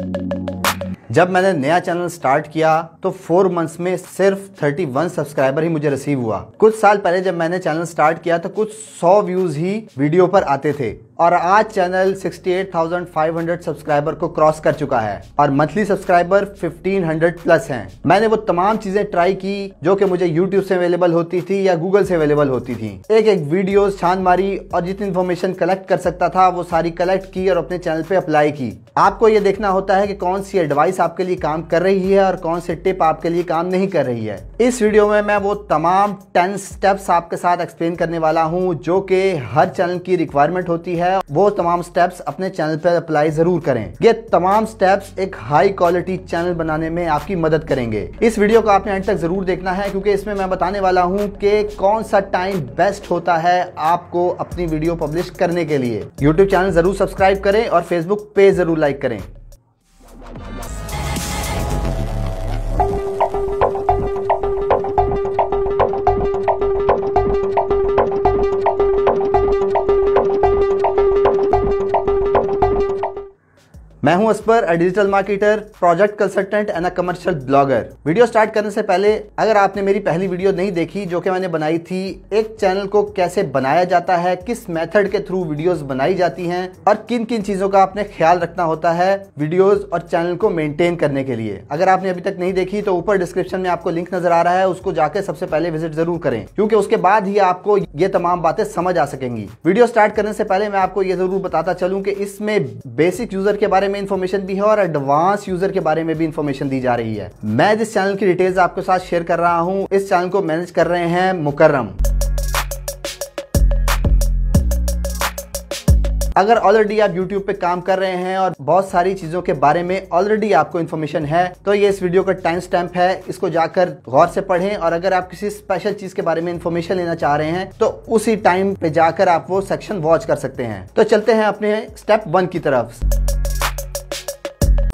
うん。जब मैंने नया channel start किया तो फोर मंथ्स में सिर्फ 31 सब्सक्राइबर ही मुझे रिसीव हुआ कुछ साल पहले जब मैंने चैनल स्टार्ट किया तो कुछ 100 व्यूज ही वीडियो पर आते थे और आज चैनल 68,500 सब्सक्राइबर को क्रॉस कर चुका है और मंथली सब्सक्राइबर 1500 प्लस हैं मैंने वो तमाम चीजें ट्राई की जो कि मुझे YouTube से अवेलेबल होती थी या Google से अवेलेबल होती थी एक एक वीडियो छान मारी और जितनी इन्फॉर्मेशन कलेक्ट कर सकता था वो सारी कलेक्ट की और अपने चैनल पे अप्लाई की आपको ये देखना होता है कि कौन सी एडवाइस आपके लिए काम कर रही है और कौन सी टिप आपके लिए काम नहीं कर रही है इस वीडियो में मैं वो तमाम टेन स्टेप्स आपके साथ एक्सप्लेन करने वाला हूँ जो कि हर चैनल की रिक्वायरमेंट होती है वो तमाम स्टेप्स अपने चैनल पर अप्लाई जरूर करें ये तमाम स्टेप्स एक हाई क्वालिटी चैनल बनाने में आपकी मदद करेंगे इस वीडियो को आपने एंड तक जरूर देखना है क्योंकि इसमें मैं बताने वाला हूँ कि कौन सा टाइम बेस्ट होता है आपको अपनी वीडियो पब्लिश करने के लिए यूट्यूब चैनल जरूर सब्सक्राइब करें और फेसबुक पेज जरूर लाइक करें मैं हूं as per a digital marketer project consultant and a commercial blogger video start करने से पहले अगर आपने मेरी पहली वीडियो नहीं देखी जो कि मैंने बनाई थी एक चैनल को कैसे बनाया जाता है किस मेथड के थ्रू वीडियोस बनाई जाती हैं और किन किन चीजों का आपने ख्याल रखना होता है वीडियोज और चैनल को मेंटेन करने के लिए अगर आपने अभी तक नहीं देखी तो ऊपर डिस्क्रिप्शन में आपको लिंक नजर आ रहा है उसको जाकर सबसे पहले विजिट जरूर करें क्योंकि उसके बाद ही आपको ये तमाम बातें समझ आ सकेंगी वीडियो स्टार्ट करने से पहले मैं आपको ये जरूर बताता चलूँ की इसमें बेसिक यूजर के बारे बारे में इन्फॉर्मेशन दी है और एडवांस यूजर के बारे में भी इन्फॉर्मेशन दी जा रही है मैं जिस चैनल की डिटेल्स आपके साथ शेयर कर रहा हूँ इस चैनल को मैनेज कर रहे हैं मुकर्रम अगर ऑलरेडी आप YouTube पे काम कर रहे हैं और बहुत सारी चीज़ों के बारे में ऑलरेडी आपको इन्फॉर्मेशन है तो ये इस वीडियो का टाइम स्टैम्प है इसको जाकर गौर से पढ़ें और अगर आप किसी स्पेशल चीज़ के बारे में इन्फॉर्मेशन लेना चाह रहे हैं तो उसी टाइम पे जाकर आप वो सेक्शन वॉच कर सकते हैं तो चलते हैं अपने स्टेप वन की तरफ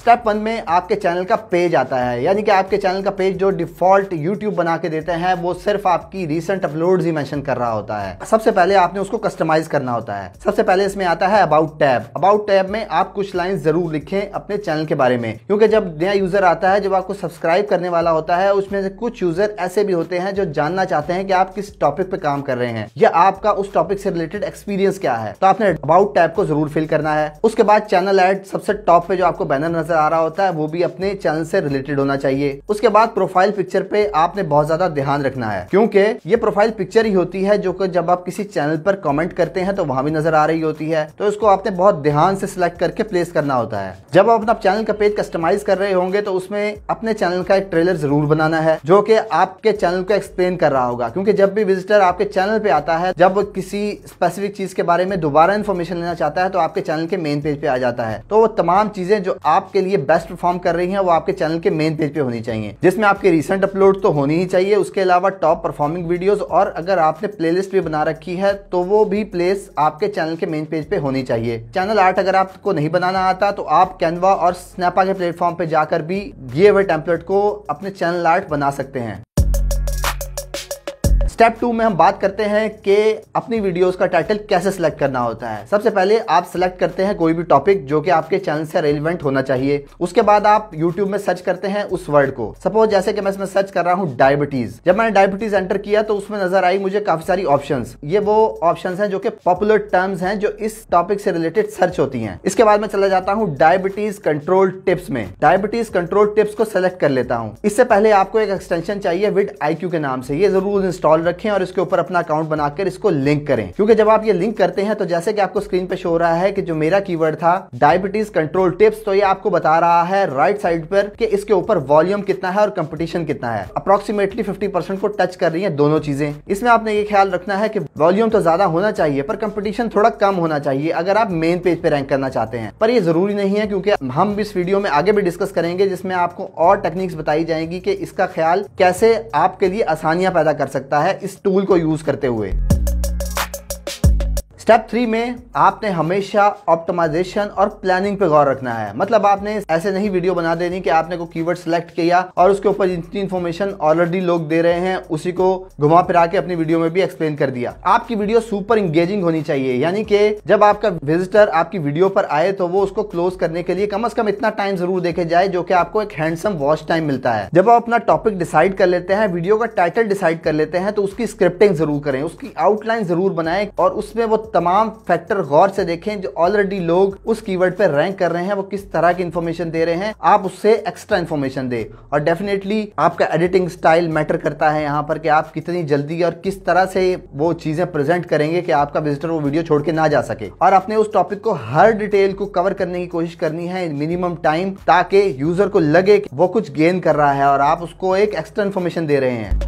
स्टेप वन में आपके चैनल का पेज आता है यानी कि आपके चैनल का पेज जो डिफॉल्ट यूट्यूब बना के देते हैं वो सिर्फ आपकी रिसेंट अपलोड ही मैंशन कर रहा होता है सबसे पहले आपने उसको कस्टमाइज करना होता है सबसे पहले इसमें आता है अबाउट टैब अबाउट टैब में आप कुछ लाइन जरूर लिखें अपने चैनल के बारे में क्योंकि जब नया यूजर आता है जब आपको सब्सक्राइब करने वाला होता है उसमें से कुछ यूजर ऐसे भी होते हैं जो जानना चाहते हैं कि आप किस टॉपिक पे काम कर रहे हैं या आपका उस टॉपिक से रिलेटेड एक्सपीरियंस क्या है तो आपने अबाउट टैब को जरूर फिल करना है उसके बाद चैनल एड सबसे टॉप पे जो आपको बैनर नजर नजर आ रहा होता है वो भी अपने चैनल से रिलेटेड होना चाहिए उसके बाद प्रोफाइल पिक्चर पे आपने बहुत ज्यादा ध्यान रखना है क्योंकि ये प्रोफाइल पिक्चर ही होती है जो कि जब आप किसी चैनल पर कमेंट करते हैं तो वहां भी नजर आ रही होती है तो इसको आपने बहुत ध्यान से सिलेक्ट करके प्लेस करना होता है जब आप अपना चैनल का पेज कस्टमाइज कर रहे होंगे तो उसमें अपने चैनल का एक ट्रेलर जरूर बनाना है जो कि आपके चैनल को एक्सप्लेन कर रहा होगा क्योंकि जब भी विजिटर आपके चैनल पे आता है जब किसी स्पेसिफिक चीज के बारे में दोबारा इन्फॉर्मेशन लेना चाहता है तो आपके चैनल के मेन पेज पे आ जाता है तो वो तमाम चीजें जो आपके लिए बेस्ट परफॉर्म कर रही हैं वो आपके चैनल के मेन पेज पे होनी चाहिए जिसमें आपके रिसेंट अपलोड तो होनी ही चाहिए उसके अलावा टॉप परफॉर्मिंग वीडियोस और अगर आपने प्ले भी बना रखी है तो वो भी प्लेस आपके चैनल के मेन पेज पे होनी चाहिए चैनल आर्ट अगर आपको नहीं बनाना आता तो आप कैनवा और स्नैपा के प्लेटफॉर्म पे जाकर भी दिए हुए टेम्पलेट को अपने चैनल आर्ट बना सकते हैं स्टेप टू में हम बात करते हैं कि अपनी वीडियोस का टाइटल कैसे सिलेक्ट करना होता है सबसे पहले आप सिलेक्ट करते हैं कोई भी टॉपिक जो कि आपके चैनल से रेलिवेंट होना चाहिए उसके बाद आप यूट्यूब में सर्च करते हैं उस वर्ड को सपोज जैसे कि मैं इसमें सर्च कर रहा हूँ डायबिटीज जब मैंने डायबिटीज एंटर किया तो उसमें नजर आई मुझे काफी सारी ऑप्शन ये वो ऑप्शन है जो कि पॉपुलर टर्म्स हैं जो इस टॉपिक से रिलेटेड सर्च होती हैं इसके बाद मैं चला जाता हूँ डायबिटीज कंट्रोल टिप्स में डायबिटीज कंट्रोल टिप्स को सिलेक्ट कर लेता हूँ इससे पहले आपको एक एक्सटेंशन चाहिए विद आई के नाम से ये जरूर इंस्टॉल रखें और इसके ऊपर अपना अकाउंट बनाकर इसको लिंक करें क्योंकि जब आप ये लिंक करते हैं तो जैसे कि आपको स्क्रीन पे शो हो रहा है कि जो मेरा कीवर्ड था डायबिटीज कंट्रोल टिप्स तो ये आपको बता रहा है राइट साइड पर कि इसके ऊपर वॉल्यूम कितना है और कंपटीशन कितना है अप्रोक्सीमेटली फिफ्टी को टच कर रही है दोनों चीजें इसमें आपने ये ख्याल रखना है कि वॉल्यूम तो ज्यादा होना चाहिए पर कंपटीशन थोड़ा कम होना चाहिए अगर आप मेन पेज पे रैंक करना चाहते हैं पर ये जरूरी नहीं है क्योंकि हम इस वीडियो में आगे भी डिस्कस करेंगे जिसमें आपको और टेक्निक्स बताई जाएंगी कि इसका ख्याल कैसे आपके लिए आसानियां पैदा कर सकता है इस टूल को यूज़ करते हुए स्टेप थ्री में आपने हमेशा ऑप्टिमाइजेशन और प्लानिंग पे गौर रखना है मतलब आपने ऐसे नहीं वीडियो बना देनी कि आपने को कीवर्ड सेलेक्ट किया और उसके ऊपर जितनी इन्फॉर्मेशन ऑलरेडी लोग दे रहे हैं उसी को घुमा फिरा के अपनी वीडियो में भी एक्सप्लेन कर दिया आपकी वीडियो सुपर इंगेजिंग होनी चाहिए यानी कि जब आपका विजिटर आपकी वीडियो पर आए तो वो उसको क्लोज करने के लिए कम अज कम इतना टाइम जरूर देखे जाए जो कि आपको एक हैंडसम वॉच टाइम मिलता है जब आप अपना टॉपिक डिसाइड कर लेते हैं वीडियो का टाइटल डिसाइड कर लेते हैं तो उसकी स्क्रिप्टिंग जरूर करें उसकी आउटलाइन जरूर बनाए और उसमें वो तमाम फैक्टर गौर से देखें जो ऑलरेडी लोग उस कीवर्ड पे रैंक कर रहे हैं वो किस तरह की इन्फॉर्मेशन दे रहे हैं आप उससे एक्स्ट्रा इन्फॉर्मेशन दे और डेफिनेटली आपका एडिटिंग स्टाइल मैटर करता है यहाँ पर कि आप कितनी जल्दी और किस तरह से वो चीजें प्रेजेंट करेंगे कि आपका विजिटर वो वीडियो छोड़ के ना जा सके और आपने उस टॉपिक को हर डिटेल को कवर करने की कोशिश करनी है मिनिमम टाइम ताकि यूजर को लगे वो कुछ गेन कर रहा है और आप उसको एक एक्स्ट्रा इन्फॉर्मेशन दे रहे हैं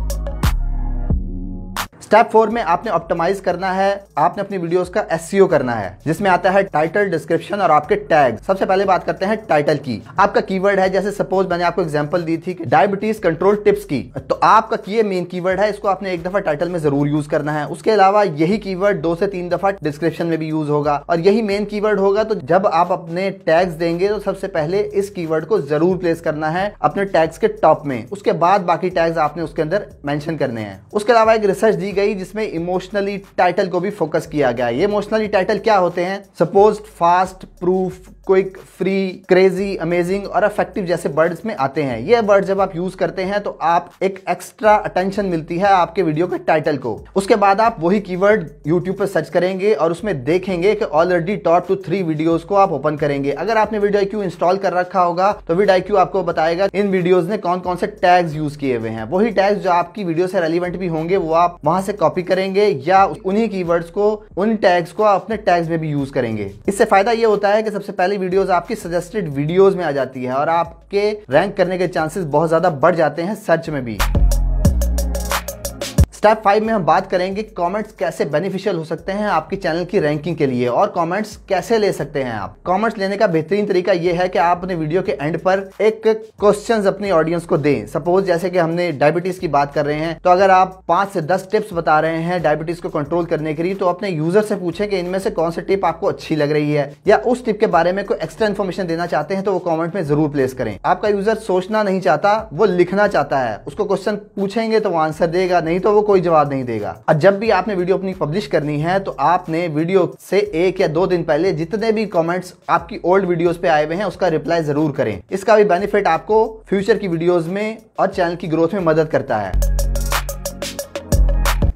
स्टेप फोर में आपने ऑप्टिमाइज करना है आपने अपनी वीडियोस का एस e करना है जिसमें आता है टाइटल डिस्क्रिप्शन और आपके टैग सबसे पहले बात करते हैं टाइटल की आपका कीवर्ड है जैसे सपोज मैंने आपको एग्जाम्पल दी थी डायबिटीज कंट्रोल टिप्स की तो आपका ये मेन कीवर्ड है इसको आपने एक दफा टाइटल में जरूर यूज करना है उसके अलावा यही कीवर्ड दो से तीन दफा डिस्क्रिप्शन में भी यूज होगा और यही मेन कीवर्ड होगा तो जब आप अपने टैग्स देंगे तो सबसे पहले इस कीवर्ड को जरूर प्लेस करना है अपने टैग्स के टॉप में उसके बाद बाकी टैग्स आपने उसके अंदर मेंशन करने हैं उसके अलावा एक रिसर्च दी गई जिसमें इमोशनली टाइटल को भी फोकस किया गया ये इमोशनली टाइटल क्या होते हैं suppose fast proof quick free crazy amazing और अफेक्टिव जैसे वर्ड्स में आते हैं ये वर्ड जब आप यूज करते हैं तो आप एक एक्स्ट्रा अटेंशन मिलती है आपके वीडियो के टाइटल को उसके बाद आप वही कीवर्ड यूट्यूब पर सर्च करेंगे और उसमें देखेंगे कि already top two three videos को आप ओपन करेंगे अगर आपने वीडियो आई इंस्टॉल कर रखा होगा तो वीड आई आपको बताएगा इन वीडियोज ने कौन कौन से टैग्स यूज किए हुए हैं वही टैग्स जो आपकी वीडियो से रेलिवेंट भी होंगे वो आप वहां से कॉपी करेंगे या उन्हीं कीवर्ड्स को उन टैग्स को अपने टैग्स में भी यूज करेंगे इससे फायदा ये होता है कि सबसे पहले सारी वीडियोस आपकी सजेस्टेड वीडियोस में आ जाती है और आपके रैंक करने के चांसेस बहुत ज़्यादा बढ़ जाते हैं सर्च में भी स्टेप फाइव में हम बात करेंगे कमेंट्स कैसे बेनिफिशियल हो सकते हैं आपके चैनल की रैंकिंग के लिए और कमेंट्स कैसे ले सकते हैं आप कमेंट्स लेने का बेहतरीन तरीका यह है कि आप अपने वीडियो के एंड पर एक क्वेश्चंस अपनी ऑडियंस को दें सपोज जैसे कि हमने डायबिटीज की बात कर रहे हैं तो अगर आप पांच से दस टिप्स बता रहे हैं डायबिटीज को कंट्रोल करने के लिए तो अपने यूजर से पूछें कि इनमें से कौन सी टिप आपको अच्छी लग रही है या उस टिप के बारे में कोई एक्स्ट्रा इन्फॉर्मेशन देना चाहते हैं तो वो कॉमेंट में जरूर प्लेस करें आपका यूजर सोचना नहीं चाहता वो लिखना चाहता है उसको क्वेश्चन पूछेंगे तो वो आंसर देगा नहीं तो वो कोई जवाब नहीं देगा और जब भी आपने वीडियो अपनी पब्लिश करनी है तो आपने वीडियो से एक या दो दिन पहले जितने भी कमेंट्स आपकी ओल्ड वीडियोस पे आए हुए हैं उसका रिप्लाई जरूर करें इसका भी बेनिफिट आपको फ्यूचर की वीडियोस में और चैनल की ग्रोथ में मदद करता है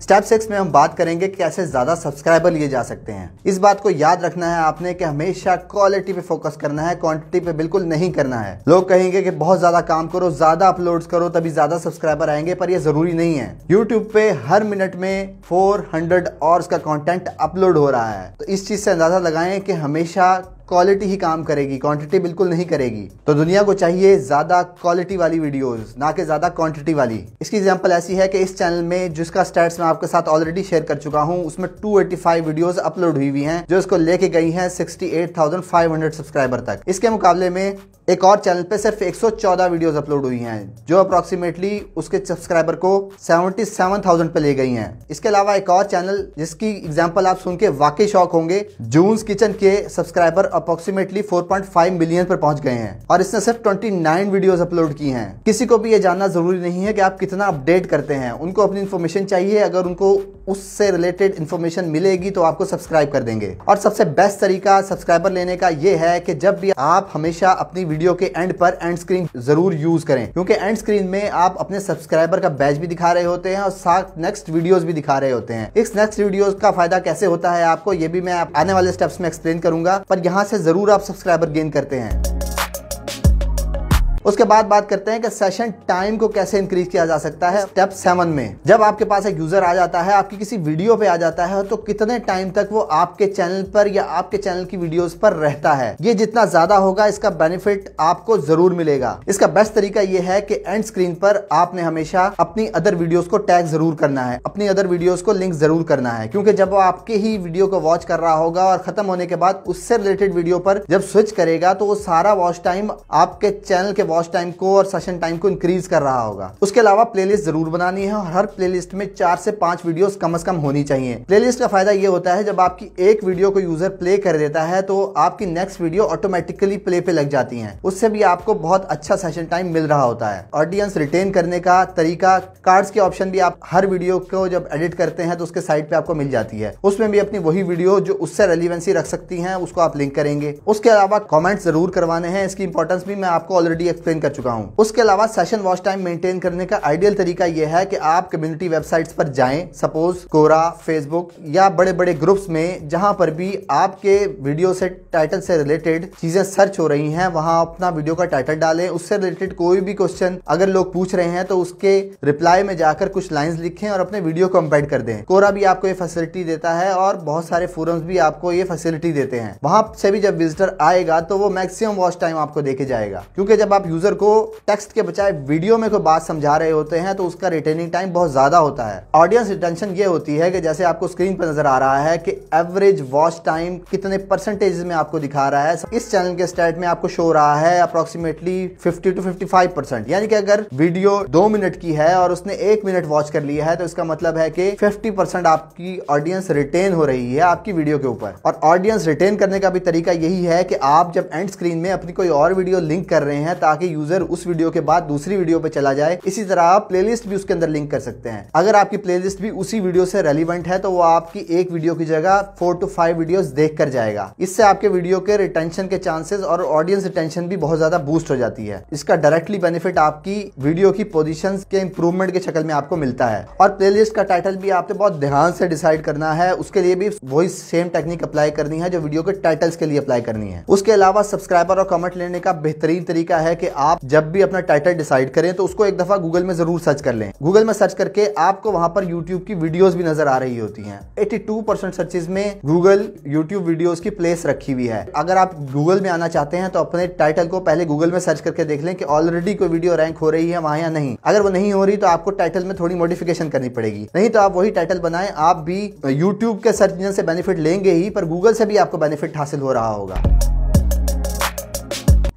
स्टेप सिक्स में हम बात करेंगे कैसे ज़्यादा सब्सक्राइबर लिए जा सकते हैं इस बात को याद रखना है आपने कि हमेशा क्वालिटी पे फोकस करना है क्वांटिटी पे बिल्कुल नहीं करना है लोग कहेंगे कि बहुत ज़्यादा काम करो ज़्यादा अपलोड करो तभी ज़्यादा सब्सक्राइबर आएंगे पर यह ज़रूरी नहीं है यूट्यूब पे हर मिनट में फोर हंड्रेड का कॉन्टेंट अपलोड हो रहा है तो इस चीज़ से अंदाज़ा लगाए कि हमेशा क्वालिटी ही काम करेगी क्वांटिटी बिल्कुल नहीं करेगी तो दुनिया को चाहिए ज़्यादा क्वालिटी वाली वीडियोस ना कि ज़्यादा क्वांटिटी वाली इसकी एग्जांपल ऐसी है कि इस चैनल में जिसका स्टैट्स मैं आपके साथ ऑलरेडी शेयर कर चुका हूं उसमें 285 वीडियोस अपलोड हुई हुई हैं जो इसको लेके गई हैं सिक्सटी सब्सक्राइबर तक इसके मुकाबले में एक और चैनल पे सिर्फ 114 वीडियोस अपलोड हुई हैं जो अप्रोक्सीमेटली उसके सब्सक्राइबर को 77,000 पे ले गई हैं इसके अलावा एक और चैनल जिसकी एग्जांपल आप सुन के वाकई शौक होंगे जून्स किचन के सब्सक्राइबर अप्रोक्सीमेटली 4.5 मिलियन पर पहुंच गए हैं और इसने सिर्फ 29 वीडियोस अपलोड की हैं किसी को भी ये जानना जरूरी नहीं है कि आप कितना अपडेट करते हैं उनको अपनी इन्फॉर्मेशन चाहिए अगर उनको उससे रिलेटेड इन्फॉर्मेशन मिलेगी तो आपको सब्सक्राइब कर देंगे और सबसे बेस्ट तरीका सब्सक्राइबर लेने का ये है कि जब भी आप हमेशा अपनी वीडियो के एंड पर एंड स्क्रीन जरूर यूज करें क्योंकि एंड स्क्रीन में आप अपने सब्सक्राइबर का बैच भी दिखा रहे होते हैं और साथ नेक्स्ट वीडियोज भी दिखा रहे होते हैं इस नेक्स्ट वीडियो का फायदा कैसे होता है आपको ये भी मैं आने वाले स्टेप्स में एक्सप्लेन करूंगा पर यहाँ से जरूर आप सब्सक्राइबर गेन करते हैं उसके बाद बात करते हैं कि सेशन टाइम को कैसे इंक्रीज किया जा सकता है स्टेप सेवन में जब आपके पास एक यूजर आ जाता है आपकी किसी वीडियो पे आ जाता है तो कितने टाइम तक वो आपके चैनल पर या आपके चैनल की वीडियोस पर रहता है ये जितना ज्यादा होगा इसका बेनिफिट आपको जरूर मिलेगा इसका बेस्ट तरीका ये है कि एंड स्क्रीन पर आपने हमेशा अपनी अदर वीडियो को टैग जरूर करना है अपनी अदर वीडियो को लिंक जरूर करना है क्योंकि जब वो आपके ही वीडियो को वॉच कर रहा होगा और खत्म होने के बाद उससे रिलेटेड वीडियो पर जब स्विच करेगा तो वो सारा वॉच टाइम आपके चैनल के वॉच टाइम को और सेशन टाइम को इंक्रीज कर रहा होगा उसके अलावा प्लेलिस्ट जरूर बनानी है और हर प्लेलिस्ट में चार से पांच वीडियोस कम अज कम होनी चाहिए प्लेलिस्ट का फायदा ये होता है जब आपकी एक वीडियो को यूजर प्ले कर देता है तो आपकी नेक्स्ट वीडियो ऑटोमेटिकली प्ले पे लग जाती है उससे भी आपको बहुत अच्छा सेशन टाइम मिल रहा होता है ऑडियंस रिटेन करने का तरीका कार्ड्स के ऑप्शन भी आप हर वीडियो को जब एडिट करते हैं तो उसके साइड पे आपको मिल जाती है उसमें भी अपनी वही वीडियो जो उससे रेलिवेंसी रख सकती है उसको आप लिंक करेंगे उसके अलावा कॉमेंट जरूर करवाने हैं इसकी इंपॉर्टेंस भी मैं आपको ऑलरेडी एक्सप्लेन कर चुका हूँ उसके अलावा सेशन वॉच टाइम मेंटेन करने का आइडियल तरीका यह है कि आप कम्युनिटी वेबसाइट्स पर जाएं सपोज कोरा फेसबुक या बड़े बड़े ग्रुप्स में जहां पर भी आपके वीडियो से टाइटल से रिलेटेड चीजें सर्च हो रही हैं वहां अपना वीडियो का टाइटल डालें उससे रिलेटेड कोई भी क्वेश्चन अगर लोग पूछ रहे हैं तो उसके रिप्लाई में जाकर कुछ लाइन लिखें और अपने वीडियो को कंपेयर कर दें कोरा भी आपको ये फैसिलिटी देता है और बहुत सारे फोरम्स भी आपको ये फैसिलिटी देते हैं वहां से भी जब विजिटर आएगा तो वो मैक्सिमम वॉच टाइम आपको देके जाएगा क्योंकि जब आप यूजर को टेक्स्ट के बजाय वीडियो में कोई बात समझा रहे होते हैं तो उसका रिटेनिंग टाइम बहुत ज्यादा होता है ऑडियंस रिटेंशन ये होती है कि जैसे आपको स्क्रीन पर नजर आ रहा है कि एवरेज वॉच टाइम कितने परसेंटेज में आपको दिखा रहा है इस चैनल के स्टेट में आपको शो रहा है approximately fifty to fifty percent यानी कि अगर वीडियो दो मिनट की है और उसने एक मिनट वॉच कर लिया है तो इसका मतलब है कि फिफ्टी परसेंट आपकी ऑडियंस रिटेन हो रही है आपकी वीडियो के ऊपर और ऑडियंस रिटेन करने का भी तरीका यही है कि आप जब एंड स्क्रीन में अपनी कोई और वीडियो लिंक कर रहे हैं ताकि ताकि यूजर उस वीडियो के बाद दूसरी वीडियो पे चला जाए इसी तरह आप प्ले भी उसके अंदर लिंक कर सकते हैं अगर आपकी प्ले भी उसी वीडियो से रेलिवेंट है तो वो आपकी एक वीडियो की जगह फोर टू फाइव वीडियो देख जाएगा इससे आपके वीडियो के रिटेंशन के चांसेस और ऑडियंस रिटेंशन भी बहुत ज्यादा बूस्ट हो जाती है इसका डायरेक्टली बेनिफिट आपकी वीडियो की पोजिशन के इंप्रूवमेंट के शक्ल में आपको मिलता है और प्लेलिस्ट का टाइटल भी आपने बहुत ध्यान से डिसाइड करना है उसके लिए भी वही सेम टेक्निक अप्लाई करनी है जो वीडियो के टाइटल्स के लिए अप्लाई करनी है उसके अलावा सब्सक्राइबर और कमेंट लेने का बेहतरीन तरीका है कि आप जब भी अपना टाइटल डिसाइड करें तो उसको एक दफ़ा गूगल में ज़रूर सर्च कर लें गूगल में सर्च करके आपको वहां पर यूट्यूब की वीडियोज़ भी नज़र आ रही होती हैं 82% सर्चेज में गूगल यूट्यूब वीडियोज़ की प्लेस रखी हुई है अगर आप गूगल में आना चाहते हैं तो अपने टाइटल को पहले गूगल में सर्च करके देख लें कि ऑलरेडी कोई वीडियो रैंक हो रही है वहां या नहीं अगर वो नहीं हो रही तो आपको टाइटल में थोड़ी मॉडिफिकेशन करनी पड़ेगी नहीं तो आप वही टाइटल बनाए आप भी यूट्यूब के सर्च इंजन से बेनिफिट लेंगे ही पर गूगल से भी आपको बेनिफिट हासिल हो रहा होगा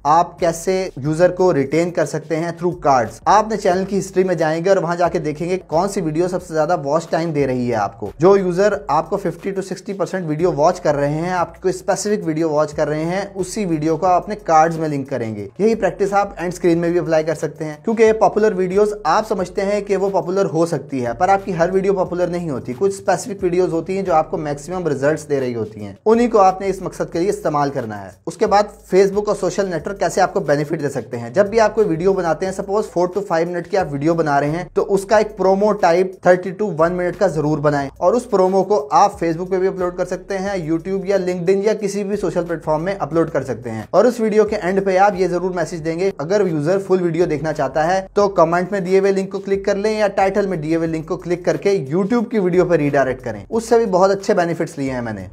आप कैसे यूजर को रिटेन कर सकते हैं थ्रू कार्ड्स आप अपने चैनल की हिस्ट्री में जाएंगे और वहां जाके देखेंगे कौन सी वीडियो सबसे ज्यादा वॉच टाइम दे रही है आपको जो यूजर आपको 50 टू 60 परसेंट वीडियो वॉच कर रहे हैं आपकी कोई स्पेसिफिक वीडियो वॉच कर रहे हैं उसी वीडियो को आप अपने कार्ड्स में लिंक करेंगे यही प्रैक्टिस आप एंड स्क्रीन में भी अप्लाई कर सकते हैं क्योंकि पॉपुलर वीडियो आप समझते हैं कि वो पॉपुलर हो सकती है पर आपकी हर वीडियो पॉपुलर नहीं होती कुछ स्पेसिफिक वीडियो होती है जो आपको मैक्सिमम रिजल्ट दे रही होती है उन्हीं को आपने इस मकसद के लिए इस्तेमाल करना है उसके बाद फेसबुक और सोशल नेटवर्क कैसे आपको बेनिफिट दे सकते हैं जब भी आप कोई वीडियो बनाते हैं suppose four to five minute की आप वीडियो बना रहे हैं तो उसका एक promo type thirty to one minute का जरूर बनाएं और उस प्रोमो को आप फेसबुक पे भी अपलोड कर सकते हैं यूट्यूब या लिंकड या किसी भी सोशल प्लेटफॉर्म में अपलोड कर सकते हैं और उस वीडियो के एंड पे आप ये जरूर मैसेज देंगे अगर यूजर फुल वीडियो देखना चाहता है तो कमेंट में दिए हुए लिंक को क्लिक कर लें या टाइटल में दिए हुए लिंक को क्लिक करके यूट्यूब की वीडियो पर रीडायरेक्ट करें उससे भी बहुत अच्छे बेनिफिट्स लिए हैं मैंने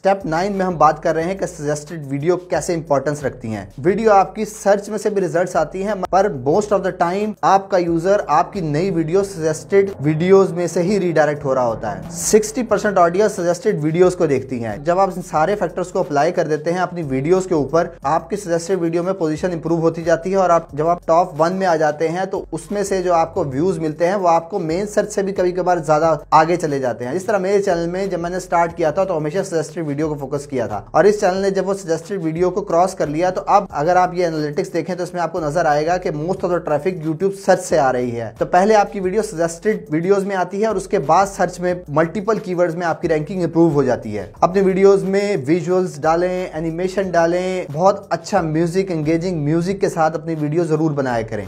स्टेप नाइन में हम बात कर रहे हैं कि सजेस्टेड वीडियो कैसे इंपॉर्टेंस रखती हैं वीडियो आपकी सर्च में से भी रिजल्ट्स आती है पर मोस्ट ऑफ द टाइम आपका यूजर आपकी नई वीडियो सजेस्टेड वीडियोस में से ही रिडायरेक्ट हो रहा होता है 60% परसेंट ऑडियंस सजेस्टेड वीडियोज को देखती है जब आप सारे फैक्टर्स को अप्लाई कर देते हैं अपनी वीडियोज के ऊपर आपकी सजेस्टेड वीडियो में पोजिशन इंप्रूव होती जाती है और आप जब आप टॉप वन में आ जाते हैं तो उसमें से जो आपको व्यूज मिलते हैं वो आपको मेन सर्च से भी कभी कभार ज्यादा आगे चले जाते हैं इस तरह मेरे चैनल में जब मैंने स्टार्ट किया था तो हमेशा सजेस्टेड वीडियो को फोकस किया था और इस चैनल ने जब वो सजेस्टेड वीडियो को क्रॉस कर लिया तो अब अगर आप ये एनालिटिक्स देखें तो इसमें आपको नजर आएगा कि most of the traffic YouTube search से आ रही है तो पहले आपकी वीडियो सजेस्टेड वीडियोज में आती है और उसके बाद सर्च में मल्टीपल की में आपकी रैंकिंग इंप्रूव हो जाती है अपने वीडियोज में विजुअल्स डालें एनिमेशन डालें बहुत अच्छा म्यूजिक एंगेजिंग म्यूजिक के साथ अपनी वीडियो जरूर बनाया करें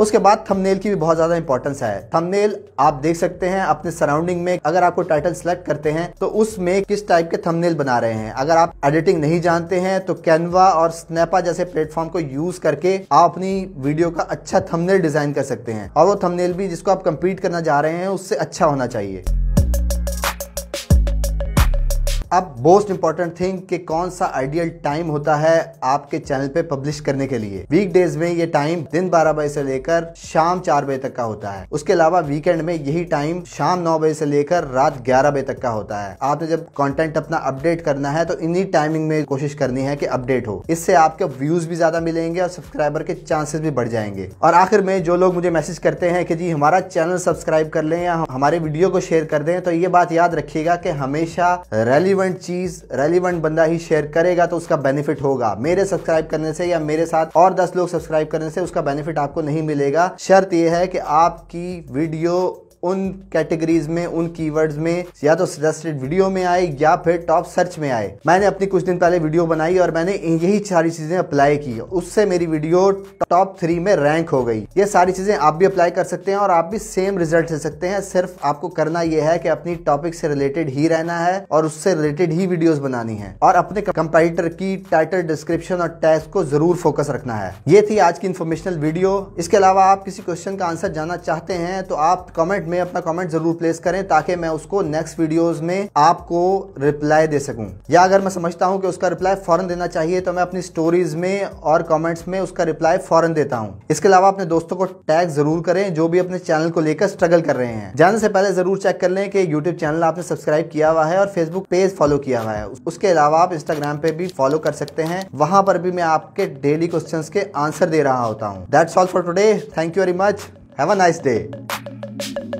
उसके बाद थंबनेल की भी बहुत ज़्यादा इंपॉर्टेंस है थंबनेल आप देख सकते हैं अपने सराउंडिंग में अगर आपको टाइटल सेलेक्ट करते हैं तो उसमें किस टाइप के थंबनेल बना रहे हैं अगर आप एडिटिंग नहीं जानते हैं तो कैनवा और स्नैपा जैसे प्लेटफॉर्म को यूज करके आप अपनी वीडियो का अच्छा थंबनेल डिजाइन कर सकते हैं और वो थंबनेल भी जिसको आप कम्पीट करना चाह रहे हैं उससे अच्छा होना चाहिए अब मोस्ट इंपॉर्टेंट थिंग कि कौन सा आइडियल टाइम होता है आपके चैनल पे पब्लिश करने के लिए वीक डेज में ये टाइम दिन 12 बजे से लेकर शाम चार बजे तक का होता है उसके अलावा वीकेंड में यही टाइम शाम नौ बजे से लेकर रात ग्यारह बजे तक का होता है आपने जब कॉन्टेंट अपना अपडेट करना है तो इन्हीं टाइमिंग में कोशिश करनी है कि अपडेट हो इससे आपके व्यूज भी ज्यादा मिलेंगे और सब्सक्राइबर के चांसेस भी बढ़ जाएंगे और आखिर में जो लोग मुझे मैसेज करते हैं कि जी हमारा चैनल सब्सक्राइब कर लें या हमारे वीडियो को शेयर कर दें तो ये बात याद रखिएगा कि हमेशा रेलिवेंट रेलिवेंट चीज रेलिवेंट बंदा ही शेयर करेगा तो उसका बेनिफिट होगा मेरे सब्सक्राइब करने से या मेरे साथ और दस लोग सब्सक्राइब करने से उसका बेनिफिट आपको नहीं मिलेगा शर्त यह है कि आपकी वीडियो उन कैटेगरीज में उन कीवर्ड्स में या तो सजेस्टेड वीडियो में आए या फिर टॉप सर्च में आए मैंने अपनी कुछ दिन पहले वीडियो बनाई और मैंने यही सारी चीजें अप्लाई की उससे मेरी वीडियो टॉप थ्री में रैंक हो गई ये सारी चीजें आप भी अप्लाई कर सकते हैं और आप भी सेम रिजल्ट ले सकते हैं सिर्फ आपको करना यह है कि अपनी टॉपिक से रिलेटेड ही रहना है और उससे रिलेटेड ही वीडियोज बनानी है और अपने कंपेटिटर की टाइटल डिस्क्रिप्शन और टेस्ट को जरूर फोकस रखना है ये थी आज की इन्फॉर्मेशनल वीडियो इसके अलावा आप किसी क्वेश्चन का आंसर जानना चाहते हैं तो आप कमेंट में अपना कमेंट जरूर प्लेस करें ताकि मैं उसको नेक्स्ट वीडियोस में आपको रिप्लाई दे सकूं या अगर मैं समझता हूं कि उसका रिप्लाई फौरन देना चाहिए तो मैं अपनी स्टोरीज में और कमेंट्स में उसका रिप्लाई फौरन देता हूं इसके अलावा अपने दोस्तों को टैग जरूर करें जो भी अपने चैनल को लेकर स्ट्रगल कर रहे हैं जाने से पहले जरूर चेक कर लें कि यूट्यूब चैनल आपने सब्सक्राइब किया हुआ है और फेसबुक पेज फॉलो किया हुआ है उसके अलावा आप इंस्टाग्राम पे भी फॉलो कर सकते हैं वहां पर भी मैं आपके डेली क्वेश्चन के आंसर दे रहा होता हूँ that's all for today thank you very much have a nice day